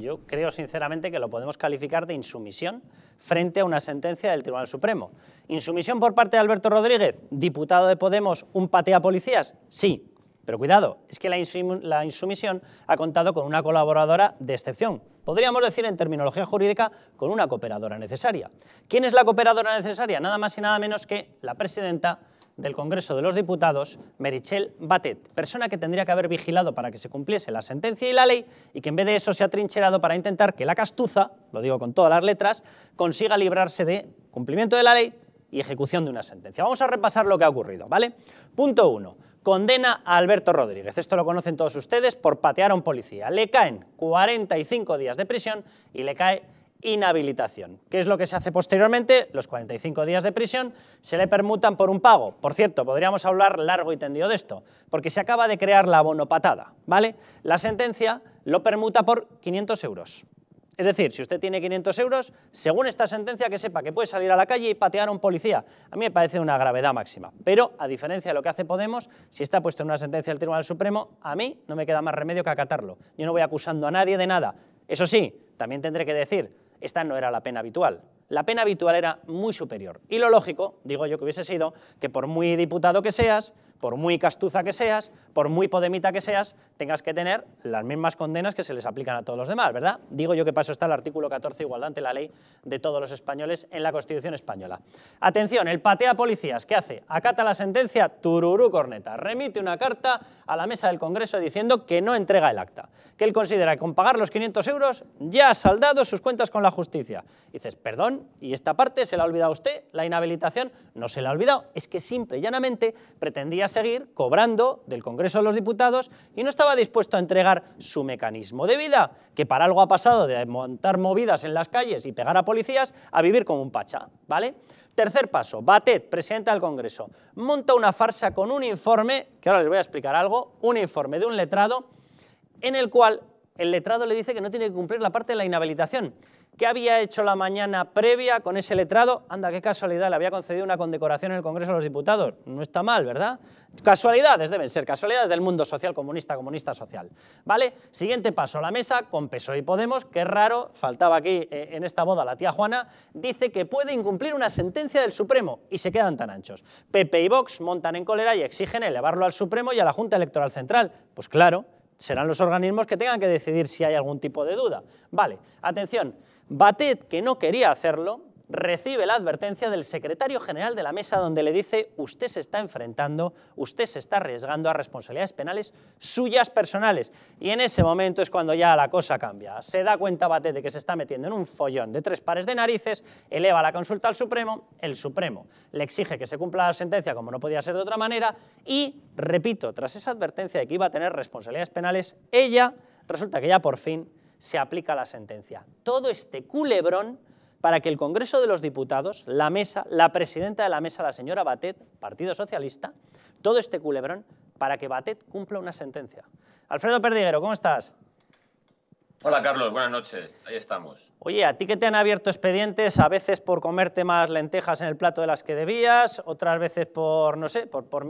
yo creo sinceramente que lo podemos calificar de insumisión frente a una sentencia del Tribunal Supremo. ¿Insumisión por parte de Alberto Rodríguez, diputado de Podemos, un patea policías? Sí, pero cuidado, es que la, la insumisión ha contado con una colaboradora de excepción, podríamos decir en terminología jurídica, con una cooperadora necesaria. ¿Quién es la cooperadora necesaria? Nada más y nada menos que la presidenta del Congreso de los Diputados, Merichel Batet, persona que tendría que haber vigilado para que se cumpliese la sentencia y la ley y que en vez de eso se ha trincherado para intentar que la castuza, lo digo con todas las letras, consiga librarse de cumplimiento de la ley y ejecución de una sentencia. Vamos a repasar lo que ha ocurrido, ¿vale? Punto 1 condena a Alberto Rodríguez. Esto lo conocen todos ustedes por patear a un policía. Le caen 45 días de prisión y le cae inhabilitación. ¿Qué es lo que se hace posteriormente? Los 45 días de prisión se le permutan por un pago. Por cierto, podríamos hablar largo y tendido de esto, porque se acaba de crear la bonopatada, ¿vale? La sentencia lo permuta por 500 euros. Es decir, si usted tiene 500 euros, según esta sentencia, que sepa que puede salir a la calle y patear a un policía. A mí me parece una gravedad máxima. Pero, a diferencia de lo que hace Podemos, si está puesto en una sentencia del Tribunal Supremo, a mí no me queda más remedio que acatarlo. Yo no voy acusando a nadie de nada. Eso sí, también tendré que decir esta no era la pena habitual. La pena habitual era muy superior. Y lo lógico, digo yo que hubiese sido, que por muy diputado que seas, por muy castuza que seas, por muy podemita que seas, tengas que tener las mismas condenas que se les aplican a todos los demás, ¿verdad? Digo yo que paso está el artículo 14, igualdad la ley de todos los españoles en la Constitución española. Atención, el patea policías, ¿qué hace? Acata la sentencia, tururú corneta, remite una carta a la mesa del Congreso diciendo que no entrega el acta que él considera que con pagar los 500 euros ya ha saldado sus cuentas con la justicia. dices, perdón, ¿y esta parte se la ha olvidado usted? ¿La inhabilitación? No se la ha olvidado. Es que simple y llanamente pretendía seguir cobrando del Congreso de los Diputados y no estaba dispuesto a entregar su mecanismo de vida, que para algo ha pasado de montar movidas en las calles y pegar a policías a vivir como un pacha, ¿vale? Tercer paso, Batet, presidente del Congreso, monta una farsa con un informe, que ahora les voy a explicar algo, un informe de un letrado en el cual el letrado le dice que no tiene que cumplir la parte de la inhabilitación. ¿Qué había hecho la mañana previa con ese letrado? Anda, qué casualidad, le había concedido una condecoración en el Congreso de los Diputados. No está mal, ¿verdad? Casualidades deben ser, casualidades del mundo social comunista, comunista social. ¿Vale? Siguiente paso, la mesa con PSOE y Podemos, qué raro, faltaba aquí eh, en esta boda la tía Juana, dice que puede incumplir una sentencia del Supremo y se quedan tan anchos. Pepe y Vox montan en cólera y exigen elevarlo al Supremo y a la Junta Electoral Central. Pues claro, serán los organismos que tengan que decidir si hay algún tipo de duda. Vale, atención, Batet, que no quería hacerlo, recibe la advertencia del secretario general de la mesa donde le dice usted se está enfrentando, usted se está arriesgando a responsabilidades penales suyas personales. Y en ese momento es cuando ya la cosa cambia. Se da cuenta Batet de que se está metiendo en un follón de tres pares de narices, eleva la consulta al Supremo, el Supremo le exige que se cumpla la sentencia como no podía ser de otra manera y, repito, tras esa advertencia de que iba a tener responsabilidades penales, ella resulta que ya por fin se aplica la sentencia. Todo este culebrón para que el Congreso de los Diputados, la mesa, la presidenta de la mesa, la señora Batet, Partido Socialista, todo este culebrón para que Batet cumpla una sentencia. Alfredo Perdiguero, ¿cómo estás? Hola Carlos, buenas noches, ahí estamos. Oye, a ti que te han abierto expedientes, a veces por comerte más lentejas en el plato de las que debías, otras veces por, no sé, por... por...